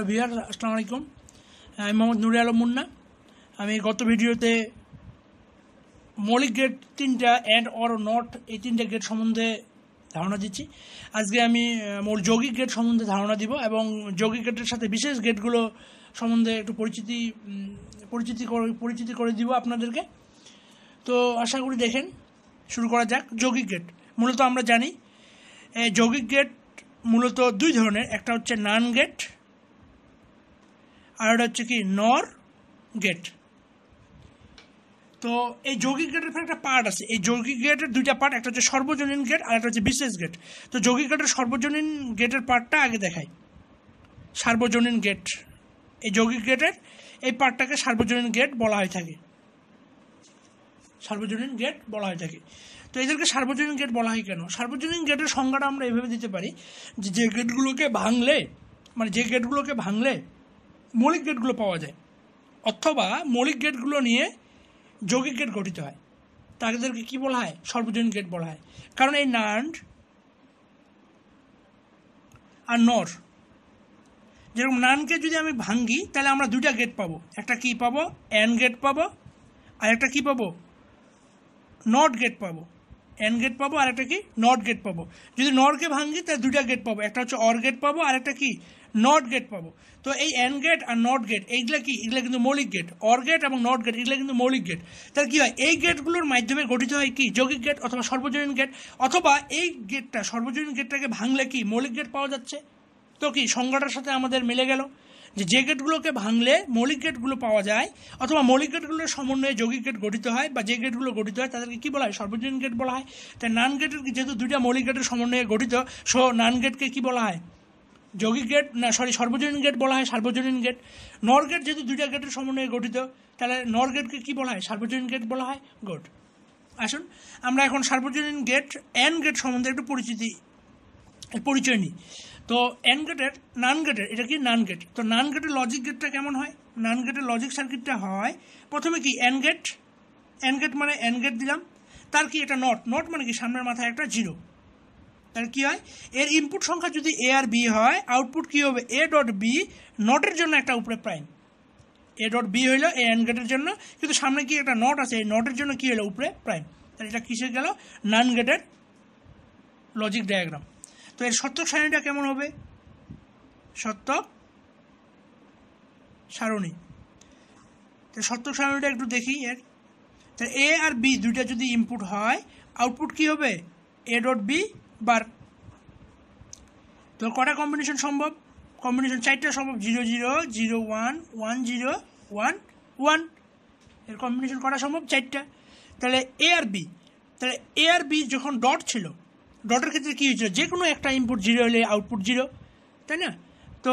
Hello ভিহার আসসালামু আলাইকুম আমি মোহাম্মদ নুরে আলম মুন্না আমি গত ভিডিওতে মৌলিক গেট তিনটা অ্যান্ড অর নট এই তিনটা গেট সম্বন্ধে ধারণা দিচ্ছি আজকে আমি মোর যৌগিক গেট সম্বন্ধে ধারণা দিব এবং যৌগিক গেটের সাথে বিশেষ গেটগুলো সম্বন্ধে একটু পরিচিতি পরিচিতি করে পরিচিতি করে দিব আপনাদেরকে তো আশা করি দেখেন শুরু করা যাক যৌগিক গেট মূলত আমরা জানি যৌগিক গেট মূলত দুই ধরনের একটা হচ্ছে নান গেট আরেকটা হচ্ছে কি নর গেট তো এই যৌগিক গেটের ফের একটা পার্ট আছে এই যৌগিক গেটের দুইটা পার্ট একটা হচ্ছে সর্বজনীন গেট আর একটা হচ্ছে বিশেষ গেট তো যৌগিক গেটের সর্বজনীন গেটের পার্টটা আগে দেখাই সার্বজনীন গেট এই যৌগিক গেটের এই পার্টটাকে সার্বজনীন গেট বলা হয়ে থাকে সার্বজনীন গেট বলা হয়ে থাকে তো এদেরকে সার্বজনীন গেট বলা হয় কেন সার্বজনীন গেটের সংজ্ঞাটা আমরা এভাবে দিতে পারি যে যে গেটগুলোকে ভাঙলে মানে যে গেটগুলোকে ভাঙলে মৌলিক গেটগুলো পাওয়া যায় অথবা মৌলিক গেটগুলো নিয়ে যৌগিক গেট গঠিত হয় তাদেরকে কী বলা হয় সর্বজনীন গেট বলা হয় কারণ এই নান্ড আর নর যেরকম নানকে যদি আমি ভাঙ্গি তাহলে আমরা দুইটা গেট পাবো একটা কি পাবো অ্যান গেট পাবো আর একটা কি পাবো নট গেট পাবো অ্যান্ড গেট পাবো আর একটা কি নট গেট পাবো যদি নটকে ভাঙি তাহলে দুইটা গেট পাবো একটা হচ্ছে অর গেট পাবো আর একটা কি নট গেট পাবো তো এই অ্যান্ড গেট আর নট গেট এইগুলো কি এগুলো কিন্তু মৌলিক গেট অর গেট এবং নট গেট এগুলো কিন্তু মৌলিক গেট তাহলে কী হয় এই গেটগুলোর মাধ্যমে গঠিত হয় কি যৌগিক গেট অথবা সর্বজনীন গেট অথবা এই গেটটা সর্বজনীন গেটটাকে ভাঙলে কি মৌলিক গেট পাওয়া যাচ্ছে তো কি সংজ্ঞাটার সাথে আমাদের মিলে গেল যে যে গেটগুলোকে ভাঙলে মৌলিক গেটগুলো পাওয়া যায় অথবা মৌলিক গেটগুলোর সমন্বয়ে যৌগিক গেট গঠিত হয় বা যে গেটগুলো গঠিত হয় তাদেরকে কী বলা হয় সর্বজনীন গেট বলা হয় তাই নান গেটের যেহেতু দুইটা মৌলিক গেটের সমন্বয়ে গঠিত সো নান গেটকে কী বলা হয় যৌগিক গেট না সরি সর্বজনীন গেট বলা হয় সার্বজনীন গেট নর গেট যেহেতু দুইটা গেটের সমন্বয়ে গঠিত তাহলে নর গেটকে কী বলা হয় সার্বজনীন গেট বলা হয় গুড আসুন আমরা এখন সার্বজনীন গেট অ্যান্ড গেট সম্বন্ধে একটু পরিচিতি পরিচয় নিই তো এন গেটের নান গেটের এটা কি নান গেট তো নান গেটের লজিক গেটটা কেমন হয় নান গেটের লজিক সার্কিটটা হয় প্রথমে কি এন গেট এন গেট মানে এন গেট দিলাম তার কি এটা নট নট মানে কি সামনের মাথায় একটা জিরো তার কি হয় এর ইনপুট সংখ্যা যদি এ আর বি হয় আউটপুট কি হবে এ ডট বি নটের জন্য একটা উপরে প্রাইম এ ডট বি হইলো এ এন গেটের জন্য কিন্তু সামনে কি একটা নট আছে এই নটের জন্য কি হলো উপরে প্রাইম তাহলে এটা কিসে গেল নান গেটের লজিক ডায়াগ্রাম তো এর সত্যক সারণীটা কেমন হবে সত্যক সারণী তো সত্যক সারণীটা একটু দেখি এর তো এ আর বি দুইটা যদি ইনপুট হয় আউটপুট কি হবে এ ডট বি বার তো কটা কম্বিনেশন সম্ভব কম্বিনেশন চারটা সম্ভব zero zero zero one one zero one one এর কম্বিনেশন করা সম্ভব চারটা তাহলে এ আর বি তাহলে এ আর বি যখন ডট ছিল ডটের ক্ষেত্রে কী হয়েছিল যে কোনো একটা ইনপুট জিরো হলে আউটপুট জিরো তাই না তো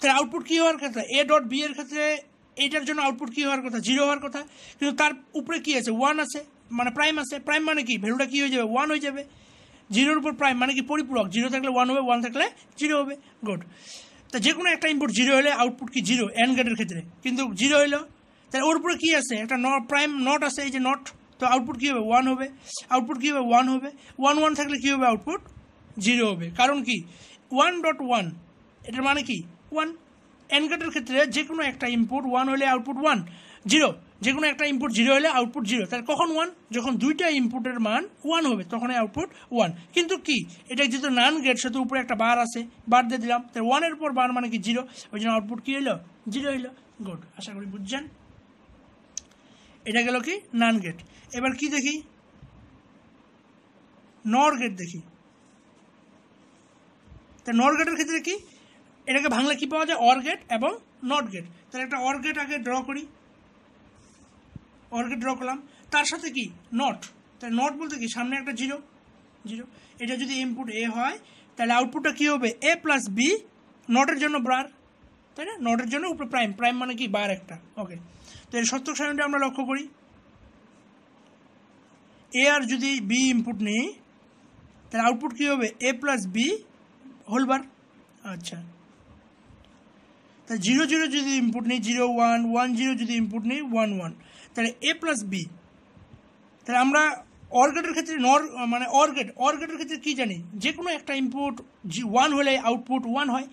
তার আউটপুট কী হওয়ার ক্ষেত্রে এ ডট বি এর ক্ষেত্রে এইটার জন্য আউটপুট কী হওয়ার কথা জিরো হওয়ার কথা কিন্তু তার উপরে কী আছে ওয়ান আছে মানে প্রাইম আছে প্রাইম মানে কি ভ্যালুটা কী হয়ে যাবে ওয়ান হয়ে যাবে জিরোর উপর প্রাইম মানে কি পরিপূরক জিরো থাকলে ওয়ান হবে ওয়ান থাকলে জিরো হবে গুড তা যে কোনো একটা ইনপুট জিরো হলে আউটপুট কি জিরো অ্যান্ড গেটের ক্ষেত্রে কিন্তু জিরো হলো তাহলে ওর উপরে কী আছে একটা ন প্রাইম নট আছে এই যে নট তো আউটপুট কী হবে ওয়ান হবে আউটপুট কী হবে ওয়ান হবে ওয়ান ওয়ান থাকলে কী হবে আউটপুট জিরো হবে কারণ কি ওয়ান ডট ওয়ান এটার মানে কি ওয়ান এনগেটের ক্ষেত্রে যে কোনো একটা ইনপুট ওয়ান হলে আউটপুট ওয়ান জিরো যে কোনো একটা ইনপুট জিরো হলে আউটপুট জিরো তাহলে কখন ওয়ান যখন দুইটা ইনপুটের মান ওয়ান হবে তখন আউটপুট ওয়ান কিন্তু কি এটা যেহেতু নান গেট সেহেতু উপরে একটা বার আছে বার দিয়ে দিলাম তাহলে ওয়ানের উপর বার মানে কি জিরো ওই জন্য আউটপুট কী হলো জিরো হলো গুড আশা করি বুঝছেন এটা গেল কি নান গেট এবার কি দেখি নর গেট দেখি তা নর গেটের ক্ষেত্রে কি এটাকে ভাঙলে কি পাওয়া যায় অর গেট এবং নট গেট তাহলে একটা অর গেট আগে ড্র করি অর গেট ড্র করলাম তার সাথে কি নট তাহলে নট বলতে কি সামনে একটা জিরো জিরো এটা যদি ইনপুট এ হয় তাহলে আউটপুটটা কী হবে এ প্লাস বি নটের জন্য ব্রার তাই না নটের জন্য উপরে প্রাইম প্রাইম মানে কি বার একটা ওকে তো এই সত্যক সারণীটা আমরা লক্ষ্য করি এ আর যদি বি ইনপুট নেই তাহলে আউটপুট কী হবে এ প্লাস বি হোলবার আচ্ছা তা জিরো জিরো যদি ইনপুট নেই জিরো ওয়ান ওয়ান জিরো যদি ইনপুট নেই ওয়ান ওয়ান তাহলে এ প্লাস বি তাহলে আমরা অর্গেটের ক্ষেত্রে নর মানে অর্গেট অর্গেটের ক্ষেত্রে কী জানি যে কোনো একটা ইনপুট জি ওয়ান হলে আউটপুট ওয়ান হয়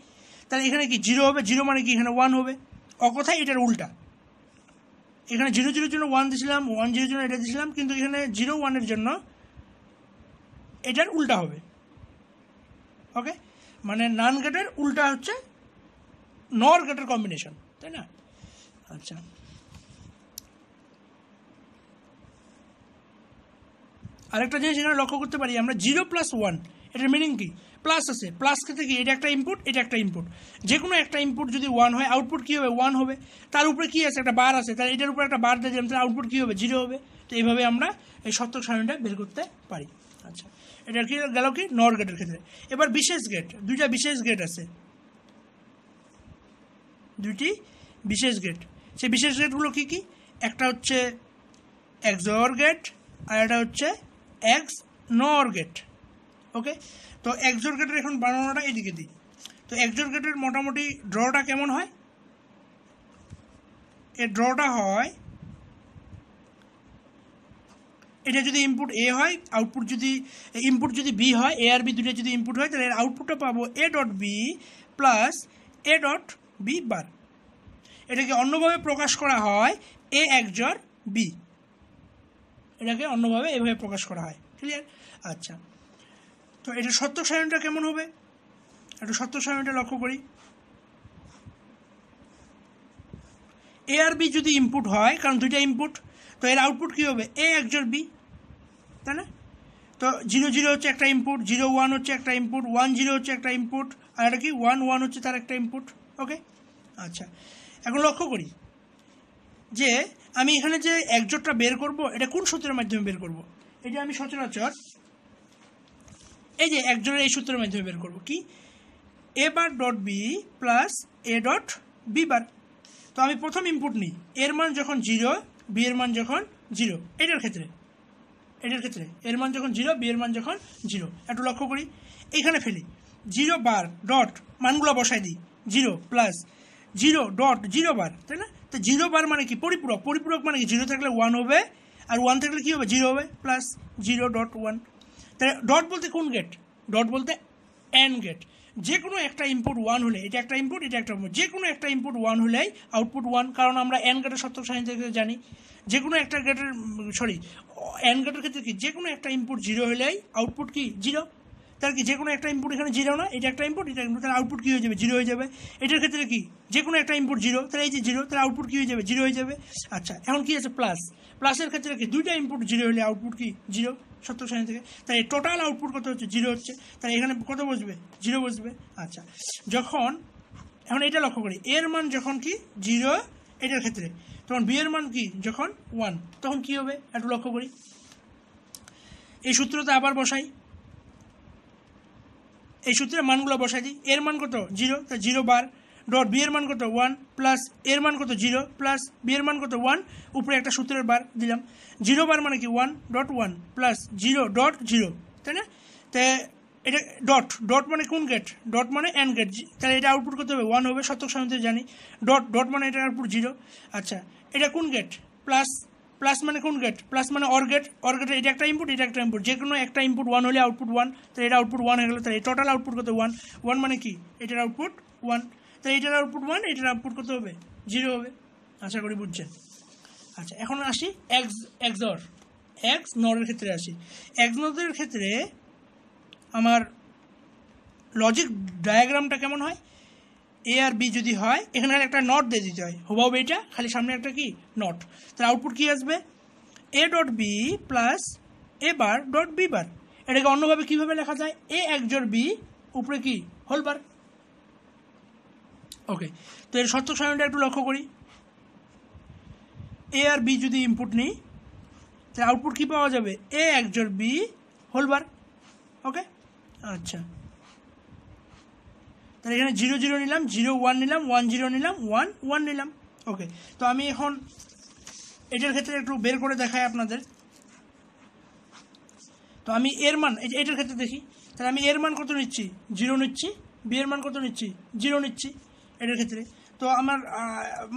তাহলে এখানে কি জিরো হবে জিরো মানে কি এখানে ওয়ান হবে অকথায় এটার উল্টা এখানে জিরো জিরোর জন্য ওয়ান দিয়েছিলাম ওয়ান জিরোর জন্য এটা দিয়েছিলাম কিন্তু এখানে জিরো ওয়ানের জন্য এটার উল্টা হবে ওকে মানে নান গেটের উল্টা হচ্ছে নর গেটের কম্বিনেশন তাই না আচ্ছা আরেকটা জিনিস এখানে লক্ষ্য করতে পারি আমরা জিরো প্লাস ওয়ান এটার মিনিং কি প্লাস আছে প্লাস থেকে কি এটা একটা ইনপুট এটা একটা ইনপুট যে কোনো একটা ইনপুট যদি ওয়ান হয় আউটপুট কী হবে ওয়ান হবে তার উপরে কী আছে একটা বার আছে তাহলে এটার উপরে একটা বার দিয়ে তাহলে আউটপুট কী হবে জিরো হবে তো এইভাবে আমরা এই সত্য সারণীটা বের করতে পারি আচ্ছা এটা কি গেল কি নর গেটের ক্ষেত্রে এবার বিশেষ গেট দুইটা বিশেষ গেট আছে দুইটি বিশেষ গেট সেই বিশেষ গেটগুলো কী কী একটা হচ্ছে এক্সর গেট আর একটা হচ্ছে এক্স নর গেট ওকে তো এক্সোর গেটের এখন বানানোটা এদিকে দিই তো এক্সোর গেটের মোটামুটি ড্রটা কেমন হয় এ ড্রটা হয় এটা যদি ইনপুট এ হয় আউটপুট যদি ইনপুট যদি বি হয় এ আর বি দুটো যদি ইনপুট হয় তাহলে এর আউটপুটটা পাবো A dot B plus A dot B bar এটাকে অন্যভাবে প্রকাশ করা হয় এ একজর বি এটাকে অন্যভাবে এভাবে প্রকাশ করা হয় ক্লিয়ার আচ্ছা তো এটা সত্য সারণটা কেমন হবে একটু সত্য সারণটা লক্ষ্য করি এ আর বি যদি ইনপুট হয় কারণ দুইটা ইনপুট তো এর আউটপুট কী হবে এ একজোর বি তাই না তো জিরো জিরো হচ্ছে একটা ইনপুট জিরো ওয়ান হচ্ছে একটা ইনপুট ওয়ান জিরো হচ্ছে একটা ইনপুট আর এটা কি ওয়ান ওয়ান হচ্ছে তার একটা ইনপুট ওকে আচ্ছা এখন লক্ষ্য করি যে আমি এখানে যে একজোটটা বের করব এটা কোন সূত্রের মাধ্যমে বের করব। এটা আমি সচরাচর এই যে একজনের এই সূত্রের মাধ্যমে বের করব কি A bar dot B plus A dot B bar তো আমি প্রথম ইনপুট নিই এর মান যখন জিরো বি এর মান যখন জিরো এটার ক্ষেত্রে এটার ক্ষেত্রে এর মান যখন জিরো বি এর মান যখন জিরো একটু লক্ষ্য করি এখানে ফেলি জিরো বার ডট মানগুলো বসাই দিই zero plus zero dot zero bar তাই না তো জিরো বার মানে কি পরিপূরক পরিপূরক মানে কি জিরো থাকলে ওয়ান হবে আর ওয়ান থাকলে কী হবে জিরো হবে প্লাস জিরো ডট ওয়ান তাহলে ডট বলতে কোন গেট ডট বলতে অ্যান গেট যে কোনো একটা ইনপুট ওয়ান হলে এটা একটা ইনপুট এটা একটা যে কোনো একটা ইনপুট ওয়ান হলেই আউটপুট ওয়ান কারণ আমরা অ্যান গেটের সত্যক সাইন থেকে জানি যে কোনো একটা গেটের সরি অ্যান গেটের ক্ষেত্রে কি যে কোনো একটা ইনপুট জিরো হলেই আউটপুট কি জিরো তাহলে কি যে কোনো একটা ইনপুট এখানে জিরো না এটা একটা ইনপুট এটা ইনপুট তাহলে আউটপুট কী হয়ে যাবে জিরো হয়ে যাবে এটার ক্ষেত্রে কি যে কোনো একটা ইনপুট জিরো তাহলে এই যে জিরো তাহলে আউটপুট কী হয়ে যাবে জিরো হয়ে যাবে আচ্ছা এখন কী আছে প্লাস প্লাসের ক্ষেত্রে কি দুইটা ইনপুট জিরো হলে আউটপুট কি জিরো সত্তর শ্রেণী থেকে তাই টোটাল আউটপুট কত হচ্ছে জিরো হচ্ছে তাই এখানে কত বসবে জিরো বসবে আচ্ছা যখন এখন এটা লক্ষ্য করি এর মান যখন কি জিরো এটার ক্ষেত্রে তখন বি এর মান কি যখন ওয়ান তখন কি হবে একটু লক্ষ্য করি এই সূত্রটা আবার বসাই এই সূত্রে মানগুলো বসাই দিই এর মান কত জিরো তা জিরো বার ডট বি এর মান কত ওয়ান প্লাস এর মান কত জিরো প্লাস বি এর মান কত ওয়ান উপরে একটা সূত্রের বার দিলাম জিরো বার মানে কি one dot one plus zero dot zero তাই না তে এটা ডট ডট মানে কোন গেট ডট মানে অ্যান্ড গেট তাহলে এটা আউটপুট করতে হবে ওয়ান হবে শতক সাধারণত জানি ডট ডট মানে এটা আউটপুট জিরো আচ্ছা এটা কোন গেট প্লাস প্লাস মানে কোন গেট প্লাস মানে অর গেট অর গেটের এটা একটা ইনপুট এটা একটা ইনপুট যে কোনো একটা ইনপুট ওয়ান হলে আউটপুট ওয়ান তাহলে এটা আউটপুট ওয়ান হয়ে গেলো তাহলে টোটাল আউটপুট কত ওয়ান ওয়ান মানে কি এটার আউটপুট ওয়ান তাহলে এটার আউটপুট ওয়ান এটার আউটপুট কত হবে জিরো হবে আশা করি বুঝছেন আচ্ছা এখন আসি এক্স এক্সর এক্স নরের ক্ষেত্রে আসি এক্স নরের ক্ষেত্রে আমার লজিক ডায়াগ্রামটা কেমন হয় এ আর বি যদি হয় এখানে একটা নট দিয়ে দিতে হয় হোবাও এটা খালি সামনে একটা কি নট তাহলে আউটপুট কী আসবে A dot B plus A bar dot B bar এটাকে অন্যভাবে কীভাবে লেখা যায় এ এক একজোর বি উপরে কি হোল বার ওকে তো এর সত্যক সারণীটা একটু লক্ষ্য করি এ আর বি যদি ইনপুট নিই তাহলে আউটপুট কী পাওয়া যাবে এ এক একজোর বি হোল বার ওকে আচ্ছা তাহলে এখানে জিরো জিরো নিলাম জিরো ওয়ান নিলাম ওয়ান জিরো নিলাম ওয়ান ওয়ান নিলাম ওকে তো আমি এখন এটার ক্ষেত্রে একটু বের করে দেখাই আপনাদের তো আমি এর মান এটার ক্ষেত্রে দেখি তাহলে আমি এর মান কত নিচ্ছি জিরো নিচ্ছি বি এর মান কত নিচ্ছি জিরো নিচ্ছি এটার ক্ষেত্রে তো আমার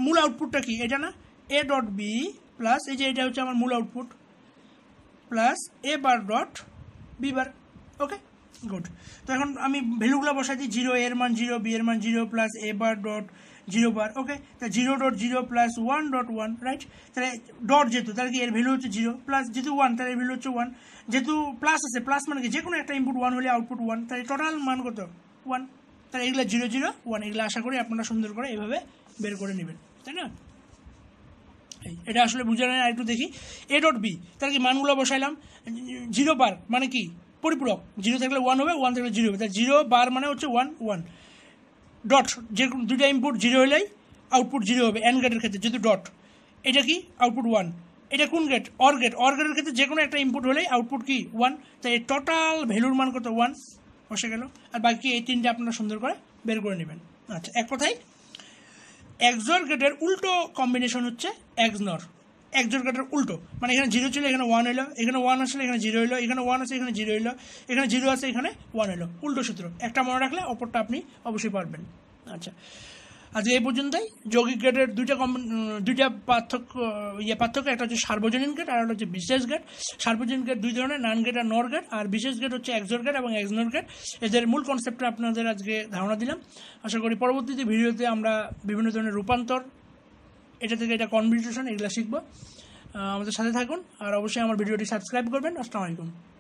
মূল আউটপুটটা কি এটা না এ ডট বি প্লাস এই যে এটা হচ্ছে আমার মূল output plus A bar dot B bar okay good তো এখন আমি ভ্যালুগুলো বসাই দিই জিরো এর মান জিরো বি এর মান zero plus A bar dot zero bar okay তা zero dot zero plus one dot one right তাহলে ডট যেহেতু তাহলে কি এর ভ্যালু হচ্ছে জিরো প্লাস যেহেতু ওয়ান তাহলে এর ভ্যালু হচ্ছে ওয়ান যেহেতু প্লাস আছে প্লাস মানে কি যে কোনো একটা ইনপুট ওয়ান হলে আউটপুট ওয়ান তাহলে টোটাল মান কত ওয়ান তাহলে এগুলো জিরো জিরো ওয়ান এগুলো আশা করি আপনারা সুন্দর করে এভাবে বের করে নেবেন তাই না এটা আসলে বুঝে নেন আর একটু দেখি এ ডট বি তাহলে কি মানগুলো বসাইলাম জিরো বার মানে কি পরিপূরক জিরো থাকলে ওয়ান হবে ওয়ান থাকলে জিরো হবে তাই জিরো বার মানে হচ্ছে ওয়ান ওয়ান ডট যে দুইটা ইনপুট জিরো হলেই আউটপুট জিরো হবে অ্যান গেটের ক্ষেত্রে যেহেতু ডট এটা কি আউটপুট ওয়ান এটা কোন গেট অর গেট অর গেটের ক্ষেত্রে যে কোনো একটা ইনপুট হলেই আউটপুট কি ওয়ান তাই টোটাল ভ্যালুর মান কত ওয়ান বসে গেল আর বাকি এই তিনটা আপনারা সুন্দর করে বের করে নেবেন আচ্ছা এক কথাই এক্সর গেটের উল্টো কম্বিনেশন হচ্ছে এক্সনর এক জোর কাটার উল্টো মানে এখানে জিরো ছিল এখানে ওয়ান এলো এখানে ওয়ান আসলে এখানে জিরো এলো এখানে ওয়ান আছে এখানে জিরো এলো এখানে জিরো আছে এখানে ওয়ান এলো উল্টো সূত্র একটা মনে রাখলে অপরটা আপনি অবশ্যই পারবেন আচ্ছা আজকে এই পর্যন্তই যৌগিক গেটের দুইটা কম দুইটা পার্থক্য ইয়ে পার্থক্য একটা হচ্ছে সার্বজনীন গেট আর একটা হচ্ছে বিশেষ গেট সার্বজনীন গেট দুই ধরনের নান গেট আর নর গেট আর বিশেষ গেট হচ্ছে একজোর গেট এবং এক্সনোর গেট এদের মূল কনসেপ্টটা আপনাদের আজকে ধারণা দিলাম আশা করি পরবর্তীতে ভিডিওতে আমরা বিভিন্ন ধরনের রূপান্তর এটা থেকে এটা কনভিটেশন এগুলো শিখবো আমাদের সাথে থাকুন আর অবশ্যই আমার ভিডিওটি সাবস্ক্রাইব করবেন আসসালামু আলাইকুম